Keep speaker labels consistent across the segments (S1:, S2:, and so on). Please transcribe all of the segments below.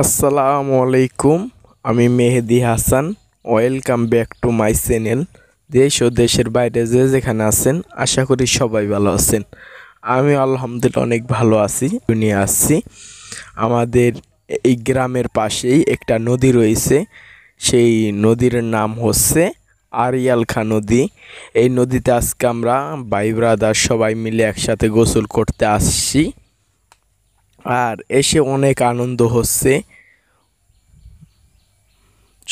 S1: আসসালামু আলাইকুম আমি Mehedi Hasan welcome back to my channel দেশ ও দেশের বাইরে যে যেখানে আছেন আশা করি সবাই ভালো আছেন আমি আলহামদুলিল্লাহ অনেক ভালো আছি নিয়ে আসছি আমাদের এই গ্রামের পাশেই একটা নদী রয়েছে সেই নদীর নাম হচ্ছে আরিয়ালখা নদী এই নদীতে আজকে আমরা ভাই ব্রাদার সবাই মিলে একসাথে গোসল করতে আসছি আর এসে অনেক আনন্দ হচ্ছে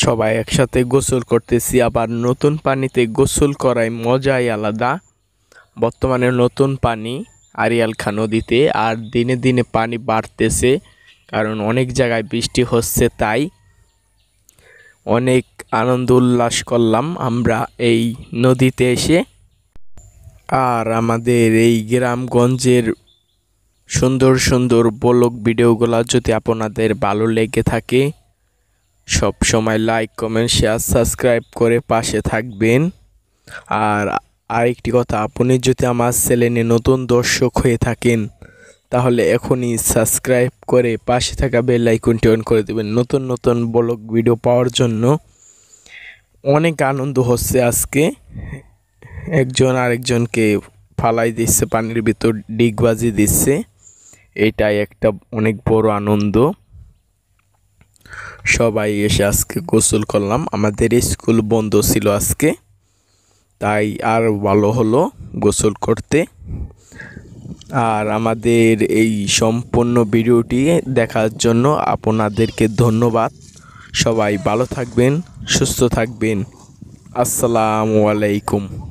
S1: সবাই একসাথে গোসল করতেছি আবার নতুন পানিতে গোসল করায় মজাই আলাদা বর্তমানে নতুন পানি আরিয়ালখা নদীতে আর দিনে দিনে পানি বাড়তেছে কারণ অনেক জায়গায় বৃষ্টি হচ্ছে তাই অনেক আনন্দ উল্লাস করলাম আমরা এই নদীতে এসে আর আমাদের এই গ্রামগঞ্জের সুন্দর সুন্দর ব্লগ ভিডিওগুলো যদি আপনাদের ভালো লেগে থাকে সব সময় লাইক কমেন্ট শেয়ার সাবস্ক্রাইব করে পাশে থাকবেন আর আরেকটি কথা আপনি যদি আমার চ্যানেলে নতুন দর্শক হয়ে থাকেন তাহলে এখনই সাবস্ক্রাইব করে পাশে থাকা বেল আইকনটি অন করে দেবেন নতুন নতুন ব্লগ ভিডিও পাওয়ার জন্য অনেক আনন্দ হচ্ছে আজকে একজন আরেকজনকে ফালাই দিচ্ছে পানির ভিতর ডিগবাজি দিচ্ছে এটাই একটা অনেক বড় আনন্দ সবাই এসে আজকে গোসল করলাম আমাদের স্কুল বন্ধ ছিল আজকে তাই আর ভালো হলো গোসল করতে আর আমাদের এই সম্পূর্ণ ভিডিওটি দেখার জন্য আপনাদেরকে ধন্যবাদ সবাই ভালো থাকবেন সুস্থ থাকবেন আসসালামু আলাইকুম